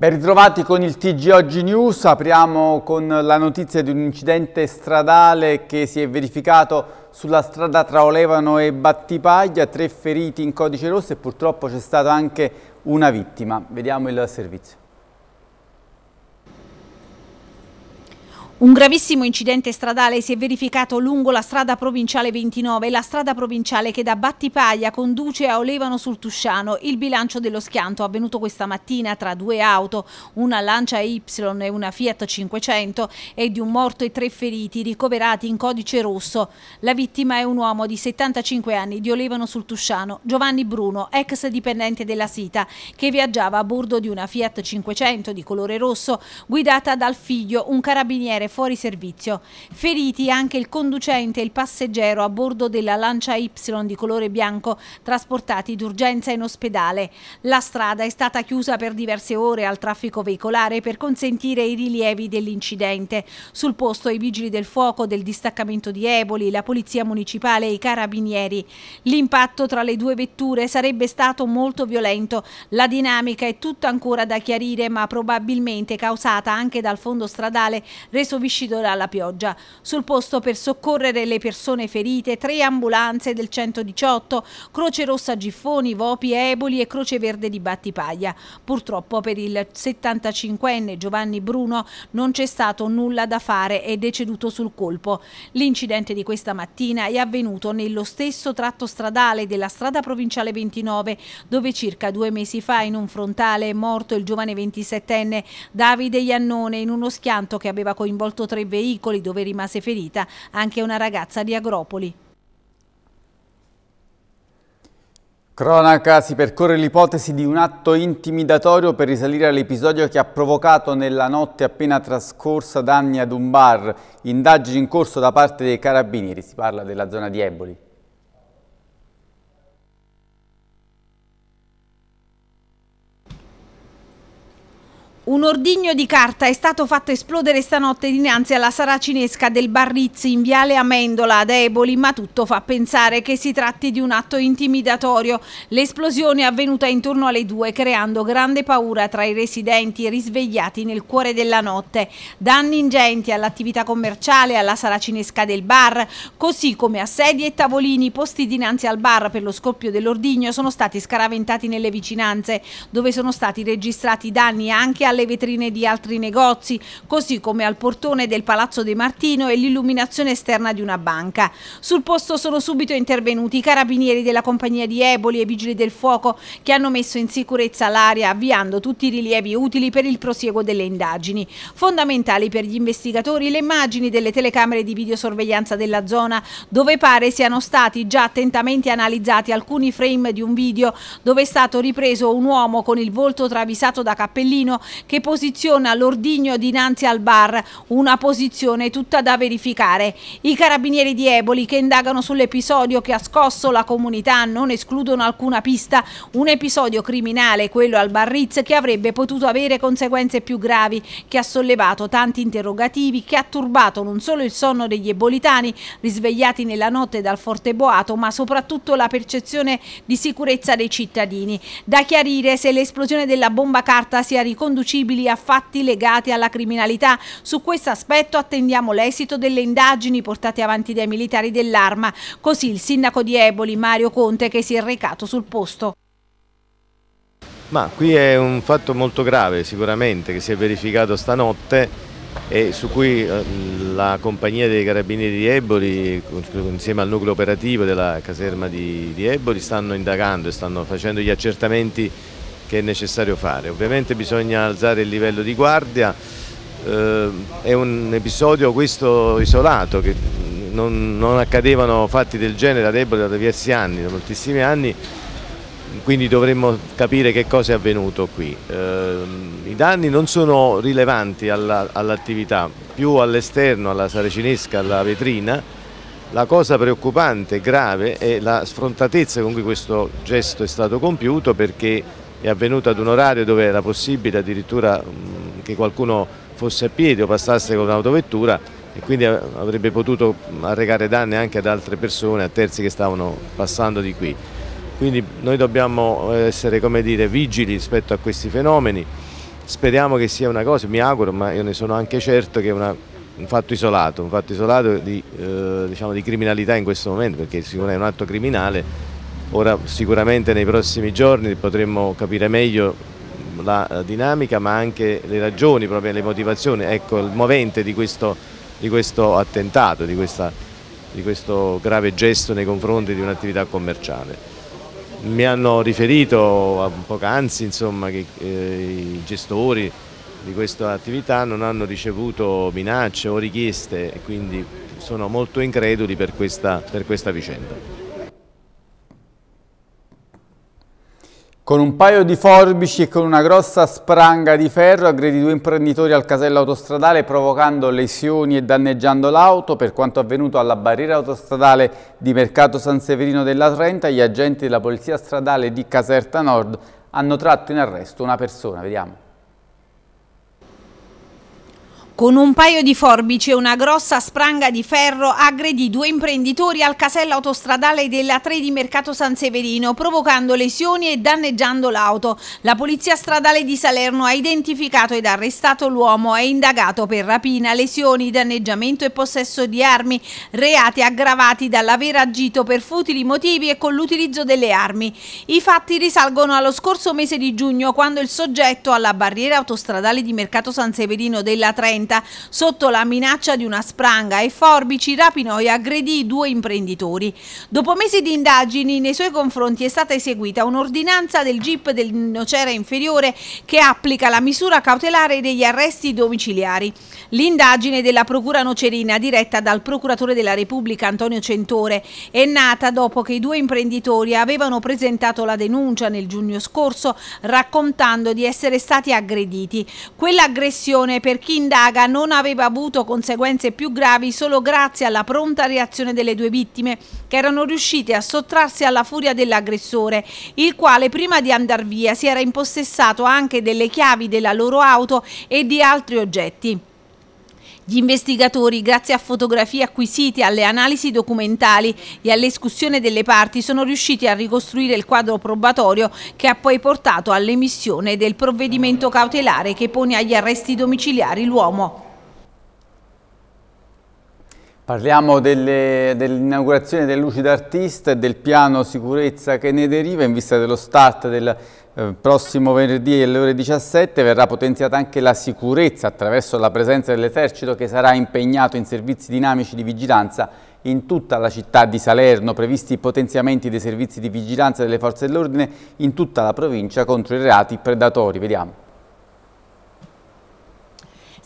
Ben ritrovati con il TG Oggi News, apriamo con la notizia di un incidente stradale che si è verificato sulla strada tra Olevano e Battipaglia, tre feriti in codice rosso e purtroppo c'è stata anche una vittima. Vediamo il servizio. Un gravissimo incidente stradale si è verificato lungo la strada provinciale 29, la strada provinciale che da Battipaglia conduce a Olevano sul Tusciano. Il bilancio dello schianto avvenuto questa mattina tra due auto, una Lancia Y e una Fiat 500 è di un morto e tre feriti ricoverati in codice rosso. La vittima è un uomo di 75 anni di Olevano sul Tusciano, Giovanni Bruno, ex dipendente della Sita, che viaggiava a bordo di una Fiat 500 di colore rosso guidata dal figlio, un carabiniere fuori servizio. Feriti anche il conducente e il passeggero a bordo della Lancia Y di colore bianco trasportati d'urgenza in ospedale. La strada è stata chiusa per diverse ore al traffico veicolare per consentire i rilievi dell'incidente. Sul posto i vigili del fuoco, del distaccamento di Eboli, la polizia municipale e i carabinieri. L'impatto tra le due vetture sarebbe stato molto violento. La dinamica è tutta ancora da chiarire ma probabilmente causata anche dal fondo stradale reso viscido dalla pioggia. Sul posto per soccorrere le persone ferite, tre ambulanze del 118, Croce Rossa Giffoni, Vopi Eboli e Croce Verde di Battipaglia. Purtroppo per il 75enne Giovanni Bruno non c'è stato nulla da fare, è deceduto sul colpo. L'incidente di questa mattina è avvenuto nello stesso tratto stradale della strada provinciale 29, dove circa due mesi fa in un frontale è morto il giovane 27enne Davide Iannone in uno schianto che aveva coinvolto travolto tre veicoli dove rimase ferita anche una ragazza di Agropoli. Cronaca, si percorre l'ipotesi di un atto intimidatorio per risalire all'episodio che ha provocato nella notte appena trascorsa danni ad un bar. Indagini in corso da parte dei carabinieri, si parla della zona di Eboli. Un ordigno di carta è stato fatto esplodere stanotte dinanzi alla saracinesca del Barrizzi in Viale Amendola ad Eboli, ma tutto fa pensare che si tratti di un atto intimidatorio. L'esplosione è avvenuta intorno alle due, creando grande paura tra i residenti risvegliati nel cuore della notte. Danni ingenti all'attività commerciale, alla saracinesca del bar, così come a sedie e tavolini posti dinanzi al bar per lo scoppio dell'ordigno sono stati scaraventati nelle vicinanze, dove sono stati registrati danni anche alle alle vetrine di altri negozi, così come al portone del Palazzo De Martino e l'illuminazione esterna di una banca. Sul posto sono subito intervenuti i carabinieri della compagnia di Eboli e i vigili del fuoco che hanno messo in sicurezza l'area avviando tutti i rilievi utili per il prosieguo delle indagini. Fondamentali per gli investigatori le immagini delle telecamere di videosorveglianza della zona dove pare siano stati già attentamente analizzati alcuni frame di un video dove è stato ripreso un uomo con il volto travisato da cappellino che posiziona l'ordigno dinanzi al bar, una posizione tutta da verificare. I carabinieri di Eboli che indagano sull'episodio che ha scosso la comunità non escludono alcuna pista, un episodio criminale, quello al bar Ritz, che avrebbe potuto avere conseguenze più gravi, che ha sollevato tanti interrogativi, che ha turbato non solo il sonno degli ebolitani, risvegliati nella notte dal forte boato, ma soprattutto la percezione di sicurezza dei cittadini. Da chiarire se l'esplosione della bomba carta sia riconducibile riconducibili a fatti legati alla criminalità. Su questo aspetto attendiamo l'esito delle indagini portate avanti dai militari dell'arma, così il sindaco di Eboli Mario Conte che si è recato sul posto. Ma qui è un fatto molto grave sicuramente che si è verificato stanotte e su cui eh, la compagnia dei carabinieri di Eboli insieme al nucleo operativo della caserma di, Eboli stanno indagando e stanno facendo gli accertamenti che è necessario fare. Ovviamente bisogna alzare il livello di guardia, eh, è un episodio questo isolato, che non, non accadevano fatti del genere ad Ebro da diversi anni, da moltissimi anni, quindi dovremmo capire che cosa è avvenuto qui. Eh, I danni non sono rilevanti all'attività, all più all'esterno, alla sarecinesca, alla vetrina. La cosa preoccupante, grave, è la sfrontatezza con cui questo gesto è stato compiuto perché è avvenuto ad un orario dove era possibile addirittura che qualcuno fosse a piedi o passasse con un'autovettura e quindi avrebbe potuto arrecare danni anche ad altre persone, a terzi che stavano passando di qui. Quindi noi dobbiamo eh, essere dire, vigili rispetto a questi fenomeni, speriamo che sia una cosa, mi auguro, ma io ne sono anche certo che è una, un fatto isolato, un fatto isolato di, eh, diciamo, di criminalità in questo momento, perché sicuramente è un atto criminale Ora sicuramente nei prossimi giorni potremo capire meglio la eh, dinamica ma anche le ragioni, proprio le motivazioni, ecco il movente di questo, di questo attentato, di, questa, di questo grave gesto nei confronti di un'attività commerciale mi hanno riferito poc'anzi insomma, che eh, i gestori di questa attività non hanno ricevuto minacce o richieste e quindi sono molto increduli per questa, per questa vicenda. Con un paio di forbici e con una grossa spranga di ferro aggredi due imprenditori al casello autostradale provocando lesioni e danneggiando l'auto. Per quanto avvenuto alla barriera autostradale di Mercato San Severino della Trenta, gli agenti della Polizia Stradale di Caserta Nord hanno tratto in arresto una persona. Vediamo. Con un paio di forbici e una grossa spranga di ferro aggredì due imprenditori al casello autostradale della 3 di Mercato San Severino, provocando lesioni e danneggiando l'auto. La Polizia Stradale di Salerno ha identificato ed arrestato l'uomo e indagato per rapina, lesioni, danneggiamento e possesso di armi, reati aggravati dall'aver agito per futili motivi e con l'utilizzo delle armi. I fatti risalgono allo scorso mese di giugno, quando il soggetto alla barriera autostradale di Mercato San Severino della 30 30. Sotto la minaccia di una spranga e forbici, Rapinoi aggredì due imprenditori. Dopo mesi di indagini, nei suoi confronti è stata eseguita un'ordinanza del GIP del Nocera Inferiore che applica la misura cautelare degli arresti domiciliari. L'indagine della Procura Nocerina, diretta dal Procuratore della Repubblica Antonio Centore, è nata dopo che i due imprenditori avevano presentato la denuncia nel giugno scorso raccontando di essere stati aggrediti. Quell'aggressione, per chi indaga, piaga non aveva avuto conseguenze più gravi solo grazie alla pronta reazione delle due vittime, che erano riuscite a sottrarsi alla furia dell'aggressore, il quale prima di andar via si era impossessato anche delle chiavi della loro auto e di altri oggetti. Gli investigatori, grazie a fotografie acquisite, alle analisi documentali e all'escussione delle parti, sono riusciti a ricostruire il quadro probatorio che ha poi portato all'emissione del provvedimento cautelare che pone agli arresti domiciliari l'uomo. Parliamo dell'inaugurazione dell delle luci d'artista e del piano sicurezza che ne deriva in vista dello start del eh, prossimo venerdì alle ore 17 verrà potenziata anche la sicurezza attraverso la presenza dell'esercito che sarà impegnato in servizi dinamici di vigilanza in tutta la città di Salerno, previsti potenziamenti dei servizi di vigilanza delle forze dell'ordine in tutta la provincia contro i reati predatori. Vediamo.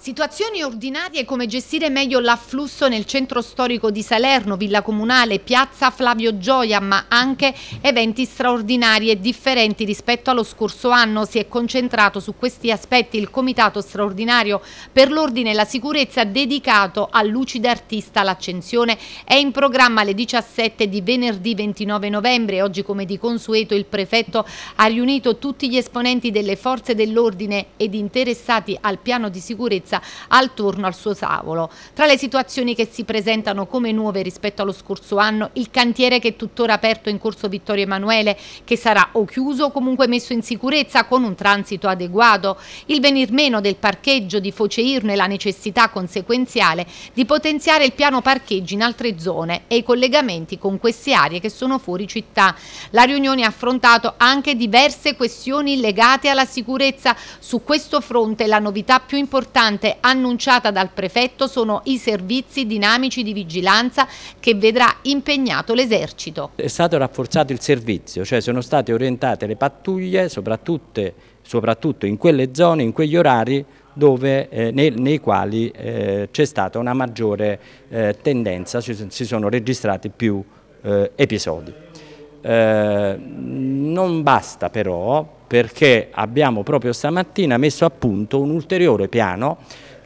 Situazioni ordinarie come gestire meglio l'afflusso nel centro storico di Salerno, Villa Comunale, Piazza Flavio Gioia, ma anche eventi straordinari e differenti rispetto allo scorso anno. Si è concentrato su questi aspetti il Comitato straordinario per l'ordine e la sicurezza dedicato al lucido Artista. L'accensione è in programma alle 17 di venerdì 29 novembre. Oggi come di consueto il prefetto ha riunito tutti gli esponenti delle forze dell'ordine ed interessati al piano di sicurezza presenza al turno al suo tavolo. Tra le situazioni che si presentano come nuove rispetto allo scorso anno, il cantiere che è tuttora aperto in corso Vittorio Emanuele, che sarà o chiuso o comunque messo in sicurezza con un transito adeguato, il venir meno del parcheggio di Foceirno e la necessità conseguenziale di potenziare il piano parcheggi in altre zone e i collegamenti con queste aree che sono fuori città. La riunione ha affrontato anche diverse questioni legate alla sicurezza. Su questo fronte la novità più importante importante annunciata dal prefetto sono i servizi dinamici di vigilanza che vedrà impegnato l'esercito. È stato rafforzato il servizio, cioè sono state orientate le pattuglie, soprattutto, soprattutto in quelle zone, in quegli orari dove, eh, nei, nei, quali eh, c'è stata una maggiore eh, tendenza, si sono registrati più eh, episodi. Eh, non basta però perché abbiamo proprio stamattina messo a punto un ulteriore piano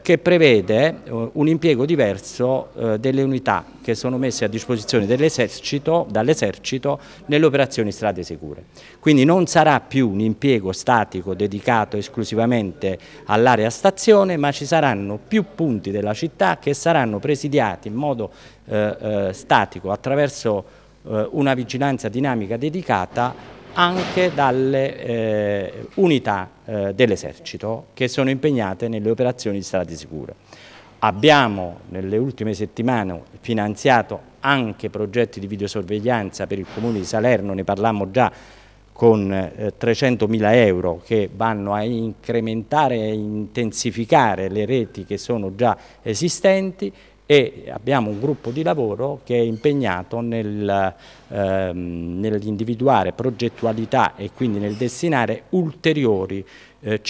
che prevede eh, un impiego diverso eh, delle unità che sono messe a disposizione dall'esercito nelle operazioni strade sicure. Quindi non sarà più un impiego statico dedicato esclusivamente all'area stazione, ma ci saranno più punti della città che saranno presidiati in modo eh, eh statico attraverso una vigilanza dinamica dedicata anche dalle eh, unità eh, dell'esercito che sono impegnate nelle operazioni di strade sicure. Abbiamo nelle ultime settimane finanziato anche progetti di videosorveglianza per il Comune di Salerno, ne parlammo già con 300.000 eh, euro che vanno a incrementare e intensificare le reti che sono già esistenti e abbiamo un gruppo di lavoro che è impegnato nel, ehm, nell'individuare progettualità e quindi nel destinare ulteriori eh,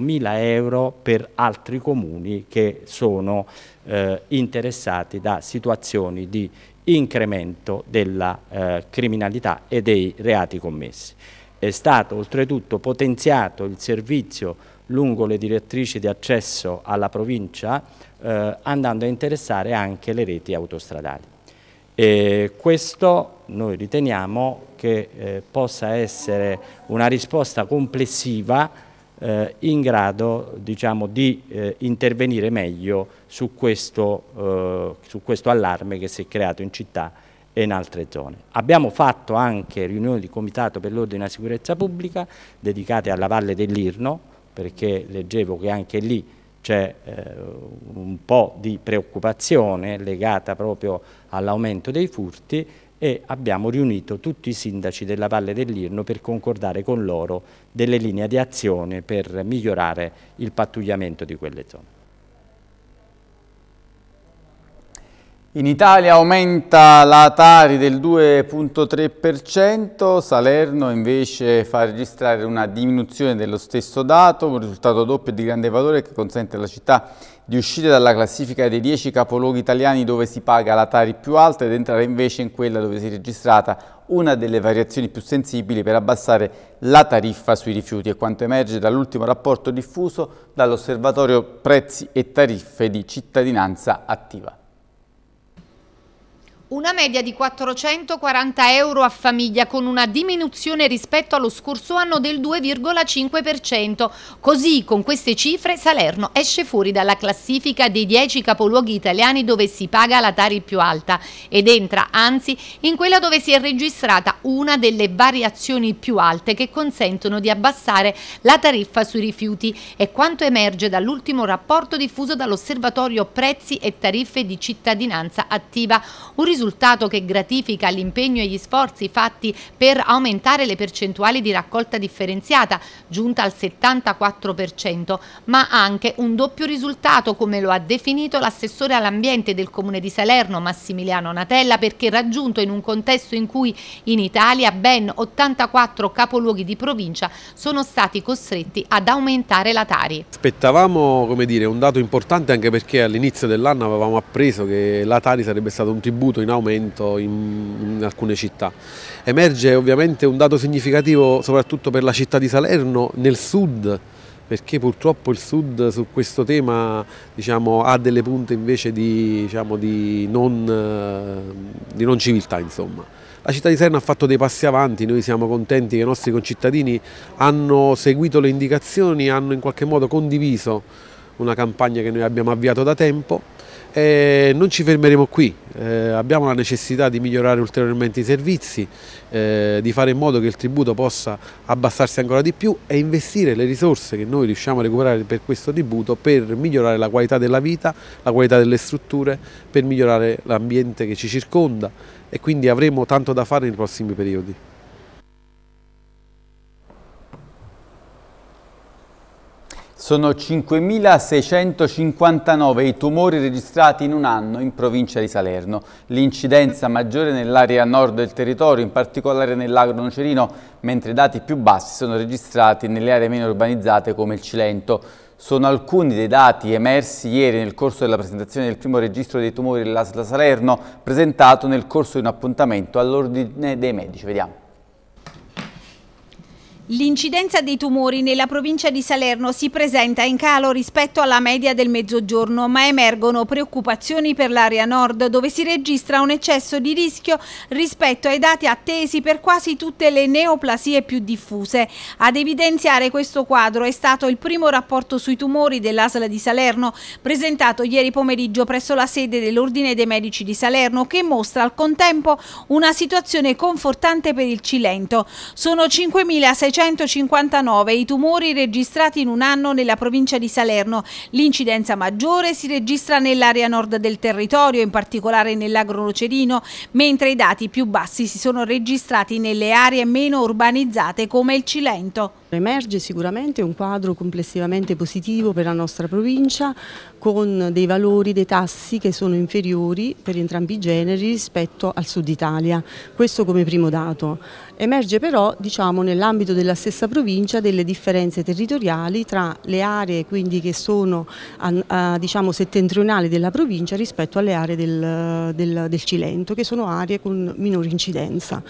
mila euro per altri comuni che sono eh, interessati da situazioni di incremento della eh, criminalità e dei reati commessi. È stato oltretutto potenziato il servizio lungo le direttrici di accesso alla provincia eh, andando a interessare anche le reti autostradali. E questo noi riteniamo che eh, possa essere una risposta complessiva eh, in grado diciamo, di eh, intervenire meglio su questo, eh, su questo allarme che si è creato in città e in altre zone. Abbiamo fatto anche riunioni di Comitato per l'Ordine e la Sicurezza Pubblica dedicate alla Valle dell'Irno perché leggevo che anche lì c'è eh, un po' di preoccupazione legata proprio all'aumento dei furti e abbiamo riunito tutti i sindaci della Valle dell'Irno per concordare con loro delle linee di azione per migliorare il pattugliamento di quelle zone. In Italia aumenta la Tari del 2.3%, Salerno invece fa registrare una diminuzione dello stesso dato, un risultato doppio di grande valore che consente alla città di uscire dalla classifica dei 10 capoluoghi italiani dove si paga la Tari più alta ed entrare invece in quella dove si è registrata una delle variazioni più sensibili per abbassare la tariffa sui rifiuti e quanto emerge dall'ultimo rapporto diffuso dall'Osservatorio Prezzi e Tariffe di Cittadinanza Attiva. Una media di 440 euro a famiglia con una diminuzione rispetto allo scorso anno del 2,5%. Così con queste cifre Salerno esce fuori dalla classifica dei 10 capoluoghi italiani dove si paga la tari più alta ed entra anzi in quella dove si è registrata una delle variazioni più alte che consentono di abbassare la tariffa sui rifiuti e quanto emerge dall'ultimo rapporto diffuso dall'osservatorio prezzi e tariffe di cittadinanza attiva. Un risultato risultato che gratifica l'impegno e gli sforzi fatti per aumentare le percentuali di raccolta differenziata, giunta al 74%, ma anche un doppio risultato, come lo ha definito l'assessore all'ambiente del Comune di Salerno, Massimiliano Natella, perché raggiunto in un contesto in cui in Italia ben 84 capoluoghi di provincia sono stati costretti ad aumentare la Tari. Aspettavamo come dire, un dato importante anche perché all'inizio dell'anno avevamo appreso che la Tari sarebbe stato un tributo in aumento in, in alcune città. Emerge ovviamente un dato significativo soprattutto per la città di Salerno, nel sud, perché purtroppo il Sud su questo tema diciamo, ha delle punte invece di, diciamo, di, non, eh, di non, civiltà. Insomma. La città di Salerno ha fatto dei passi avanti, noi siamo contenti che i nostri concittadini hanno seguito le indicazioni, hanno in qualche modo condiviso una campagna che noi abbiamo avviato da tempo e eh, non ci fermeremo qui, eh, abbiamo la necessità di migliorare ulteriormente i servizi, eh, di fare in modo che il tributo possa abbassarsi ancora di più e investire le risorse che noi riusciamo a recuperare per questo tributo per migliorare la qualità della vita, la qualità delle strutture, per migliorare l'ambiente che ci circonda e quindi avremo tanto da fare nei prossimi periodi. Sono 5.659 i tumori registrati in un anno in provincia di Salerno. L'incidenza maggiore nell'area nord del territorio, in particolare nell'Agro Nocerino, mentre i dati più bassi sono registrati nelle aree meno urbanizzate come il Cilento. Sono alcuni dei dati emersi ieri nel corso della presentazione del primo registro dei tumori dell'Asla Salerno, presentato nel corso di un appuntamento all'Ordine dei Medici. Vediamo. L'incidenza dei tumori nella provincia di Salerno si presenta in calo rispetto alla media del mezzogiorno, ma emergono preoccupazioni per l'area nord, dove si registra un eccesso di rischio rispetto ai dati attesi per quasi tutte le neoplasie più diffuse. Ad evidenziare questo quadro è stato il primo rapporto sui tumori dell'ASL di Salerno, presentato ieri pomeriggio presso la sede dell'Ordine dei Medici di Salerno, che mostra al contempo una situazione confortante per il Cilento. Sono 5.600 659 i tumori registrati in un anno nella provincia di Salerno. L'incidenza maggiore si registra nell'area nord del territorio, in particolare nell'Agro Nocerino, mentre i dati più bassi si sono registrati nelle aree meno urbanizzate come il Cilento. Emerge sicuramente un quadro complessivamente positivo per la nostra provincia, con dei valori dei tassi che sono inferiori per entrambi i generi rispetto al sud Italia, questo come primo dato. Emerge però diciamo, nell'ambito della stessa provincia delle differenze territoriali tra le aree quindi, che sono a, a, diciamo, settentrionali della provincia rispetto alle aree del, del, del Cilento che sono aree con minore incidenza.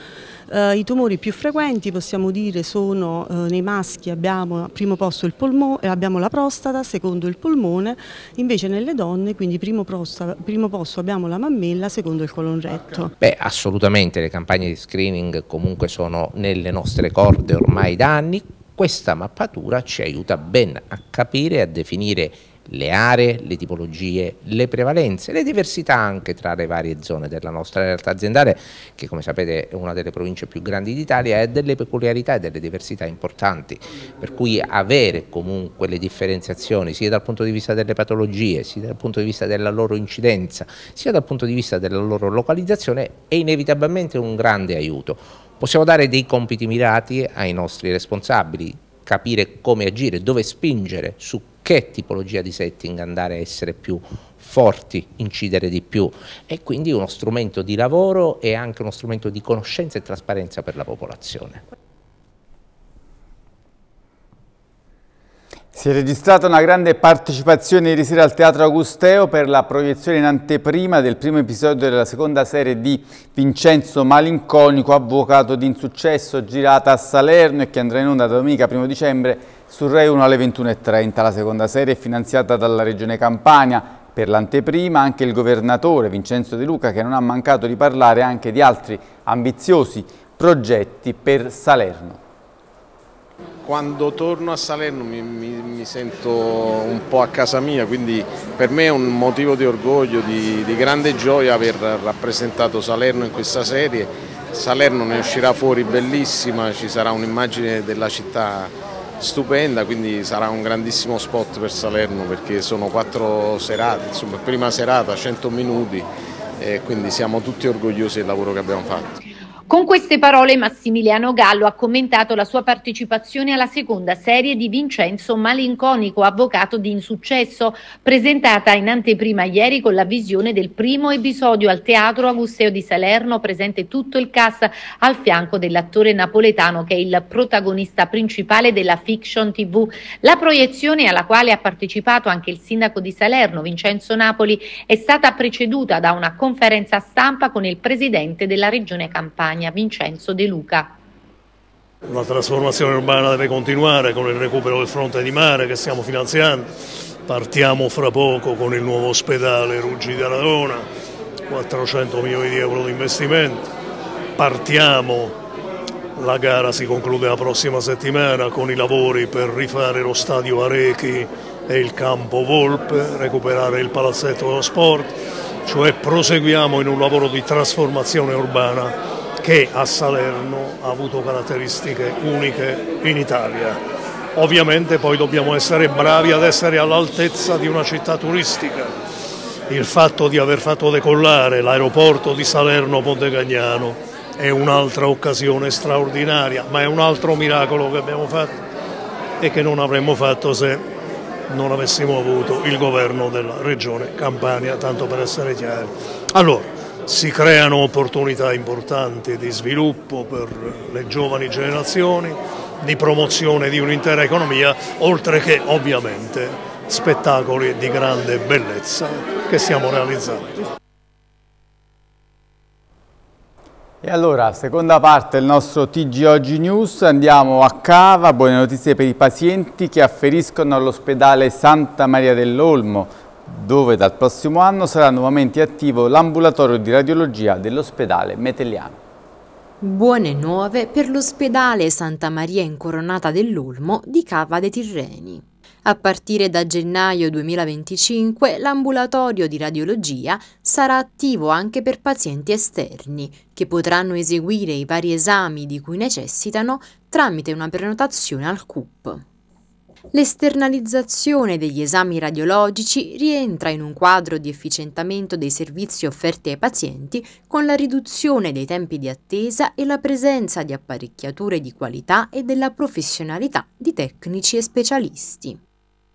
Eh, I tumori più frequenti possiamo dire sono eh, nei maschi abbiamo al primo posto il polmone, eh, abbiamo la prostata, secondo il polmone, invece nelle donne quindi primo, prostata, primo posto abbiamo la mammella, secondo il colon retto. Beh assolutamente le campagne di screening comunque sono nelle nostre corde ormai da anni, questa mappatura ci aiuta ben a capire e a definire le aree, le tipologie, le prevalenze, le diversità anche tra le varie zone della nostra realtà aziendale, che come sapete è una delle province più grandi d'Italia, e delle peculiarità e delle diversità importanti, per cui avere comunque le differenziazioni sia dal punto di vista delle patologie, sia dal punto di vista della loro incidenza, sia dal punto di vista della loro localizzazione è inevitabilmente un grande aiuto. Possiamo dare dei compiti mirati ai nostri responsabili, capire come agire, dove spingere, su che tipologia di setting andare a essere più forti, incidere di più e quindi uno strumento di lavoro e anche uno strumento di conoscenza e trasparenza per la popolazione. Si è registrata una grande partecipazione ieri sera al Teatro Augusteo per la proiezione in anteprima del primo episodio della seconda serie di Vincenzo Malinconico, avvocato di insuccesso, girata a Salerno e che andrà in onda domenica 1 dicembre sul Rai 1 alle 21.30 la seconda serie è finanziata dalla Regione Campania. Per l'anteprima anche il governatore Vincenzo De Luca che non ha mancato di parlare anche di altri ambiziosi progetti per Salerno. Quando torno a Salerno mi, mi, mi sento un po' a casa mia, quindi per me è un motivo di orgoglio, di, di grande gioia aver rappresentato Salerno in questa serie. Salerno ne uscirà fuori bellissima, ci sarà un'immagine della città stupenda, quindi sarà un grandissimo spot per Salerno perché sono quattro serate, insomma prima serata 100 minuti e quindi siamo tutti orgogliosi del lavoro che abbiamo fatto. Con queste parole Massimiliano Gallo ha commentato la sua partecipazione alla seconda serie di Vincenzo Malinconico, avvocato di insuccesso, presentata in anteprima ieri con la visione del primo episodio al Teatro Agusteo di Salerno, presente tutto il cast al fianco dell'attore napoletano che è il protagonista principale della fiction TV. La proiezione alla quale ha partecipato anche il sindaco di Salerno, Vincenzo Napoli, è stata preceduta da una conferenza stampa con il presidente della regione Campania. Catania, Vincenzo De Luca. La trasformazione urbana deve continuare con il recupero del fronte di mare che stiamo finanziando. Partiamo fra poco con il nuovo ospedale Ruggi di Aradona, 400 milioni di euro di investimento. Partiamo la gara si conclude la prossima settimana con i lavori per rifare lo stadio Arechi e il campo Volpe, recuperare il palazzetto dello sport, cioè proseguiamo in un lavoro di trasformazione urbana che a Salerno ha avuto caratteristiche uniche in Italia. Ovviamente poi dobbiamo essere bravi ad essere all'altezza di una città turistica. Il fatto di aver fatto decollare l'aeroporto di Salerno-Ponte Cagnano è un'altra occasione straordinaria, ma è un altro miracolo che abbiamo fatto e che non avremmo fatto se non avessimo avuto il governo della regione Campania, tanto per essere chiari. Allora, si creano opportunità importanti di sviluppo per le giovani generazioni, di promozione di un'intera economia, oltre che ovviamente spettacoli di grande bellezza che stiamo realizzando. E allora, seconda parte del nostro TG Oggi News, andiamo a Cava, buone notizie per i pazienti che afferiscono all'ospedale Santa Maria dell'Olmo dove dal prossimo anno sarà nuovamente attivo l'ambulatorio di radiologia dell'ospedale Metelliano. Buone nuove per l'ospedale Santa Maria Incoronata dell'Ulmo di Cava dei Tirreni. A partire da gennaio 2025 l'ambulatorio di radiologia sarà attivo anche per pazienti esterni, che potranno eseguire i vari esami di cui necessitano tramite una prenotazione al CUP. L'esternalizzazione degli esami radiologici rientra in un quadro di efficientamento dei servizi offerti ai pazienti con la riduzione dei tempi di attesa e la presenza di apparecchiature di qualità e della professionalità di tecnici e specialisti.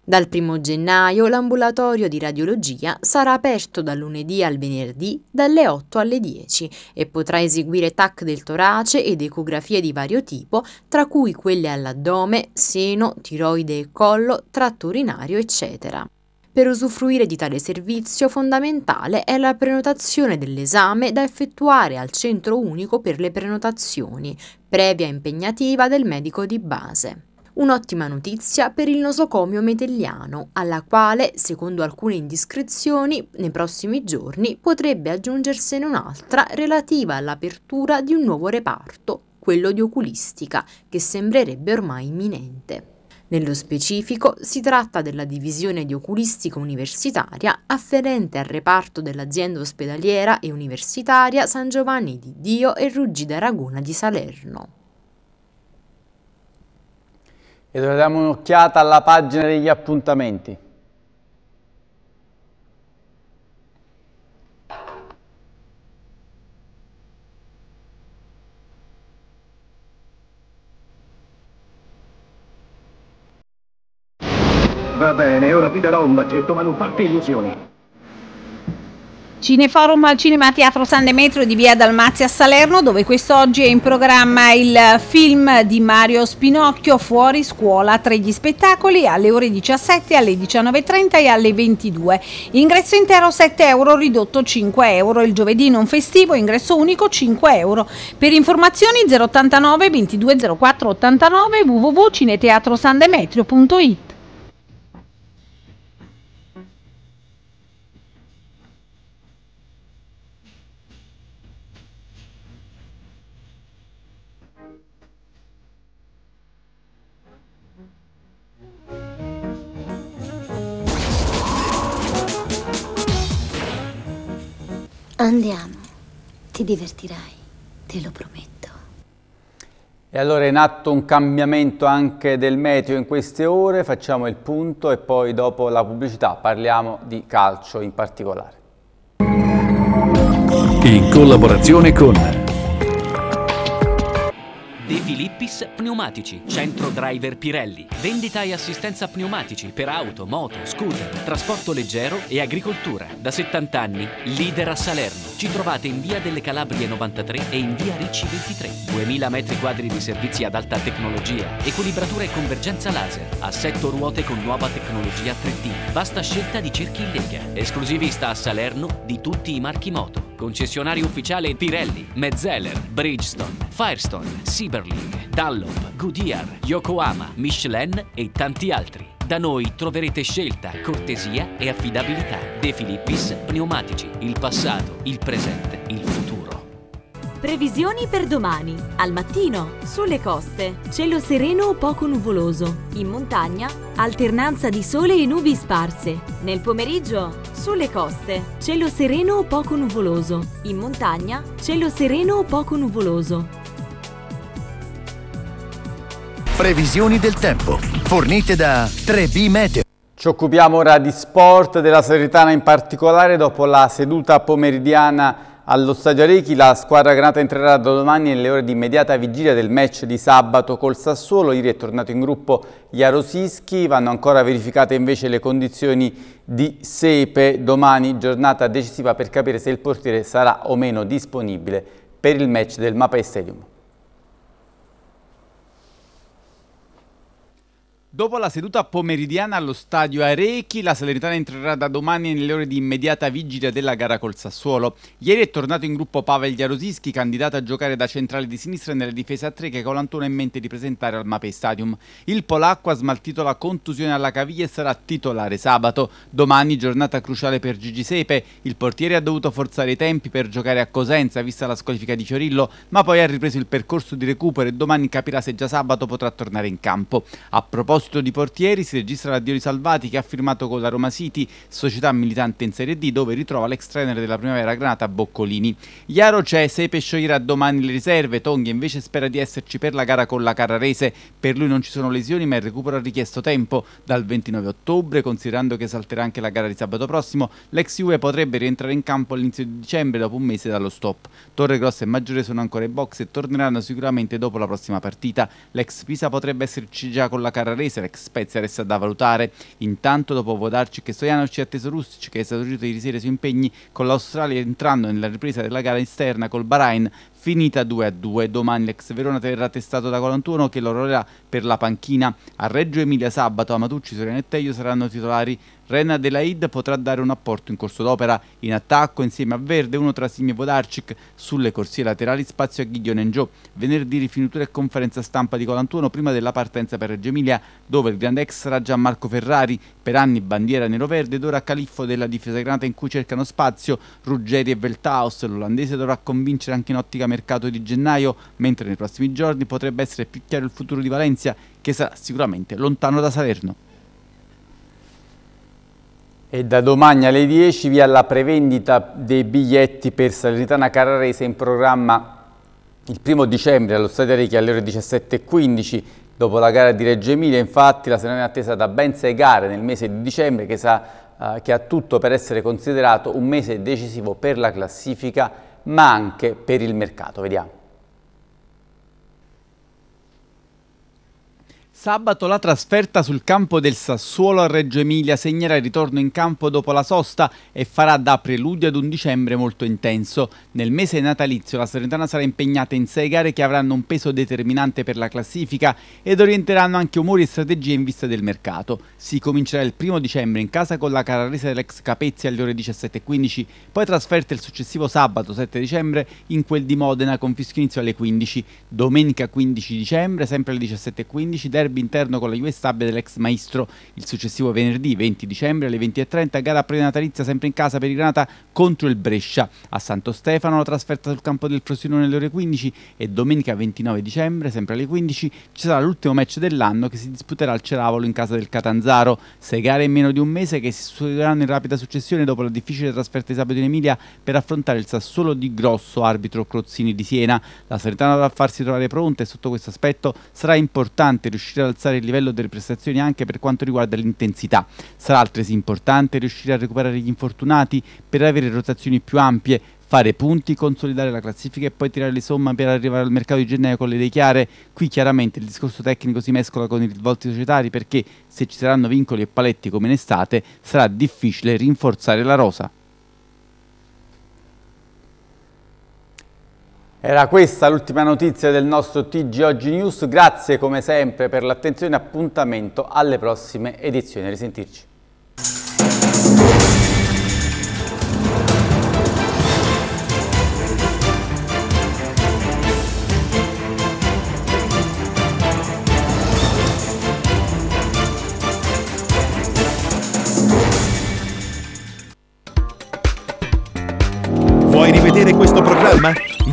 Dal 1 gennaio l'ambulatorio di radiologia sarà aperto dal lunedì al venerdì dalle 8 alle 10 e potrà eseguire TAC del torace ed ecografie di vario tipo, tra cui quelle all'addome, seno, tiroide e collo, tratto urinario, eccetera. Per usufruire di tale servizio fondamentale è la prenotazione dell'esame da effettuare al Centro Unico per le Prenotazioni, previa impegnativa del medico di base. Un'ottima notizia per il nosocomio metelliano, alla quale, secondo alcune indiscrezioni, nei prossimi giorni potrebbe aggiungersene un'altra relativa all'apertura di un nuovo reparto, quello di oculistica, che sembrerebbe ormai imminente. Nello specifico si tratta della divisione di oculistica universitaria afferente al reparto dell'azienda ospedaliera e universitaria San Giovanni di Dio e Ruggi d'Aragona di Salerno e dove diamo un'occhiata alla pagina degli appuntamenti. Va bene, ora vi darò un bacetto, ma non fate illusioni. Cineforum al Cinema Teatro San Demetrio di Via Dalmazia a Salerno, dove quest'oggi è in programma il film di Mario Spinocchio Fuori scuola tra gli spettacoli alle ore 17, alle 19.30 e alle 22. Ingresso intero 7 euro, ridotto 5 euro. Il giovedì non festivo, ingresso unico 5 euro. Per informazioni 089 2204 89 www.cineteatrosandemetrio.it Andiamo, ti divertirai, te lo prometto. E allora è nato un cambiamento anche del meteo in queste ore, facciamo il punto e poi dopo la pubblicità parliamo di calcio in particolare. In collaborazione con Filippis Pneumatici, centro driver Pirelli. Vendita e assistenza pneumatici per auto, moto, scooter, trasporto leggero e agricoltura. Da 70 anni, leader a Salerno. Ci trovate in via delle Calabrie 93 e in via Ricci 23. 2000 metri quadri di servizi ad alta tecnologia, equilibratura e convergenza laser, assetto ruote con nuova tecnologia 3D, vasta scelta di cerchi in lega. Esclusivista a Salerno di tutti i marchi moto. Concessionario ufficiale Pirelli, Mezzeler, Bridgestone, Firestone, Siberly, Touring, Dunlop, Goodyear, Yokohama, Michelin e tanti altri. Da noi troverete scelta, cortesia e affidabilità. De Filippis Pneumatici, il passato, il presente, il futuro. Previsioni per domani. Al mattino, sulle coste, cielo sereno o poco nuvoloso. In montagna, alternanza di sole e nubi sparse. Nel pomeriggio, sulle coste, cielo sereno o poco nuvoloso. In montagna, cielo sereno o poco nuvoloso. Previsioni del tempo, fornite da 3B Meteo. Ci occupiamo ora di sport, della Seritana in particolare, dopo la seduta pomeridiana allo Stadio Arechi la squadra granata entrerà da domani nelle ore di immediata vigilia del match di sabato col Sassuolo. Ieri è tornato in gruppo Jarosischi, vanno ancora verificate invece le condizioni di Sepe. Domani giornata decisiva per capire se il portiere sarà o meno disponibile per il match del Mapa Stadium. Dopo la seduta pomeridiana allo stadio Arechi, la Salernitana entrerà da domani nelle ore di immediata vigilia della gara col Sassuolo. Ieri è tornato in gruppo Pavel Jarosinski, candidato a giocare da centrale di sinistra nella difesa a 3 che Colantone ha in mente di presentare al Mapei Stadium. Il polacco ha smaltito la contusione alla caviglia e sarà titolare sabato. Domani giornata cruciale per Gigi Sepe. Il portiere ha dovuto forzare i tempi per giocare a Cosenza, vista la squalifica di Fiorillo, ma poi ha ripreso il percorso di recupero e domani capirà se già sabato potrà tornare in campo. A proposito proposito di portieri si registra l'addio di Salvati che ha firmato con la Roma City, società militante in Serie D dove ritrova l'ex trainer della primavera Granata Boccolini. Iaro c'è, Sepe scioglierà domani le riserve, Tonghi invece spera di esserci per la gara con la Carrarese. Per lui non ci sono lesioni ma il recupero ha richiesto tempo. Dal 29 ottobre, considerando che salterà anche la gara di sabato prossimo, l'ex UE potrebbe rientrare in campo all'inizio di dicembre dopo un mese dallo stop. Torre Grossa e Maggiore sono ancora in box e torneranno sicuramente dopo la prossima partita. L'ex Pisa potrebbe esserci già con la Carrarese essere Spezia resta da valutare. Intanto dopo Vodarcic e Stojanovic ci ha atteso Rustic che è stato riuscito ieri risiedere su impegni con l'Australia entrando nella ripresa della gara esterna col Bahrain finita 2-2. Domani l'ex Verona terrà testato da 41 che lo rolerà per la panchina. A Reggio Emilia sabato Amatucci, Soriano e Teglio saranno titolari Rena Adelaide potrà dare un apporto in corso d'opera in attacco insieme a Verde, uno tra Simio e Vodarcic, sulle corsie laterali spazio a Ghiglione in Venerdì rifinitura e conferenza stampa di Colantuono prima della partenza per Reggio Emilia, dove il grande ex era Gianmarco Ferrari, per anni bandiera nero-verde ed ora califfo della difesa granata in cui cercano spazio Ruggeri e Veltaus. L'olandese dovrà convincere anche in ottica mercato di gennaio, mentre nei prossimi giorni potrebbe essere più chiaro il futuro di Valencia, che sarà sicuramente lontano da Salerno. E da domani alle 10 via la prevendita dei biglietti per Salernitana Carrarese in programma il primo dicembre allo Stadio Arechi alle ore 17.15 dopo la gara di Reggio Emilia. Infatti la Serena è attesa da ben sei gare nel mese di dicembre che, sa, eh, che ha tutto per essere considerato un mese decisivo per la classifica ma anche per il mercato. Vediamo. Sabato la trasferta sul campo del Sassuolo a Reggio Emilia segnerà il ritorno in campo dopo la sosta e farà da preludio ad un dicembre molto intenso. Nel mese natalizio la Sorrentana sarà impegnata in sei gare che avranno un peso determinante per la classifica ed orienteranno anche umori e strategie in vista del mercato. Si comincerà il primo dicembre in casa con la Carrarese dell'ex Capezzi alle ore 17.15, poi trasferta il successivo sabato 7 dicembre in quel di Modena con fischio inizio alle 15. Domenica 15 dicembre, sempre alle 17.15, derby interno con la Juve Stabia dell'ex maestro il successivo venerdì 20 dicembre alle 20.30 gara prenatalizia sempre in casa per il Granata contro il Brescia a Santo Stefano la trasferta sul campo del Frosinone alle ore 15 e domenica 29 dicembre sempre alle 15 ci sarà l'ultimo match dell'anno che si disputerà al Ceravolo in casa del Catanzaro sei gare in meno di un mese che si suggeriranno in rapida successione dopo la difficile trasferta di sabato in Emilia per affrontare il Sassuolo di Grosso arbitro Crozzini di Siena la Serenità dovrà farsi trovare pronta e sotto questo aspetto sarà importante riuscire riuscire ad alzare il livello delle prestazioni anche per quanto riguarda l'intensità. Sarà altresì importante riuscire a recuperare gli infortunati per avere rotazioni più ampie, fare punti, consolidare la classifica e poi tirare le somme per arrivare al mercato di gennaio con le idee chiare. Qui chiaramente il discorso tecnico si mescola con i risvolti societari perché se ci saranno vincoli e paletti come in estate sarà difficile rinforzare la rosa. Era questa l'ultima notizia del nostro TG Oggi News, grazie come sempre per l'attenzione e appuntamento alle prossime edizioni, a risentirci.